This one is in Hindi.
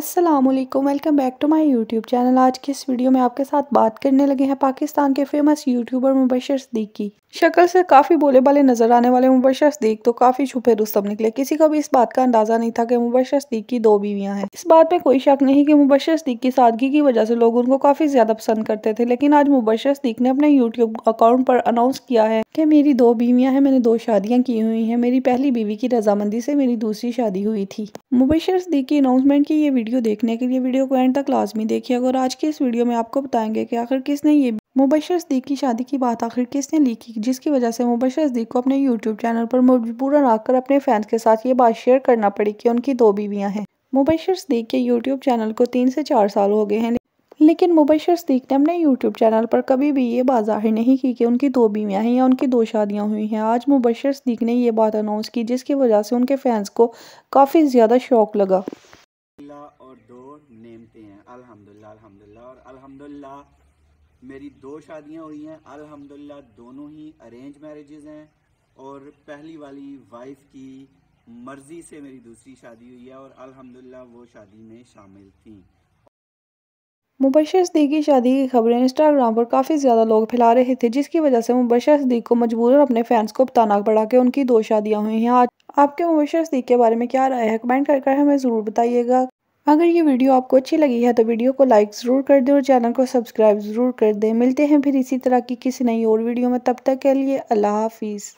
अस्सलाम वालेकुम welcome back to my YouTube channel आज की इस वीडियो में आपके साथ बात करने लगे हैं पाकिस्तान के फेमस यूट्यूबर मुबशर सदीक की शक्ल से काफ़ी बोले बाले नजर आने वाले मुबशर सदीक तो काफ़ी छुपे रुस्तम निकले किसी को भी इस बात का अंदाजा नहीं था कि मुबशर सदीक की दो बीवियां हैं इस बात में कोई शक नहीं कि मुबशर सदीक की सादगी की वजह से लोग उनको काफ़ी ज़्यादा पसंद करते थे लेकिन आज मुबशर सदीक ने अपने यूट्यूब अकाउंट पर अनाउंस किया है कि मेरी दो बीवियाँ हैं मैंने दो शादियाँ की हुई हैं मेरी पहली बीवी की रजामंदी से मेरी दूसरी शादी हुई थी मुबशर सदीक की अनाउंसमेंट की ये वीडियो वीडियो देखने के लिए वीडियो को एंड तक लाजमी देखिए और आज के इस वीडियो में आपको बताएंगे कि आखिर किसने ये मुबशर सदीक की शादी की बात आखिर किसने लिखी जिसकी वजह से मुबशर सदीक को अपने यूट्यूब चैनल पर मजबूरन आकर अपने फैंस के साथ ये बात शेयर करना पड़ी कि उनकी दो बीवियाँ हैं मुबशर सदीक के यूट्यूब चैनल को तीन से चार साल हो गए हैं लेकिन मुबशर सदीक ने अपने यूट्यूब चैनल पर कभी भी ये बात जाहिर नहीं की कि उनकी दो बीवियाँ हैं या उनकी दो शादियाँ हुई हैं आज मुबशर सदीक ने ये बात अनाउंस की जिसकी वजह से उनके फैंस को काफ़ी ज़्यादा शौक लगा अल्लाह और दो नेमते हैं अल्हम्दुलिल्लाह अल्हम्दुलिल्लाह और अल्हम्दुलिल्लाह मेरी दो शादियां हुई हैं अल्हम्दुलिल्लाह दोनों ही अरेंज मैरिजेज हैं और पहली वाली वाइफ की मर्ज़ी से मेरी दूसरी शादी हुई है और अल्हम्दुलिल्लाह वो शादी में शामिल थी मुबशर सदीक की शादी की खबरें इंस्टाग्राम पर काफ़ी ज़्यादा लोग फैला रहे थे जिसकी वजह से मुबशर सदीक को मजबूरन अपने फैंस को बताना पड़ा कि उनकी दो शादियां हुई हैं आज आपके मोशर्स सदीक के बारे में क्या राय है कमेंट कर कर हमें ज़रूर बताइएगा अगर ये वीडियो आपको अच्छी लगी है तो वीडियो को लाइक ज़रूर कर दें और चैनल को सब्सक्राइब ज़रूर कर दें मिलते हैं फिर इसी तरह की किसी नई और वीडियो में तब तक के लिए अल्लाह हाफिज़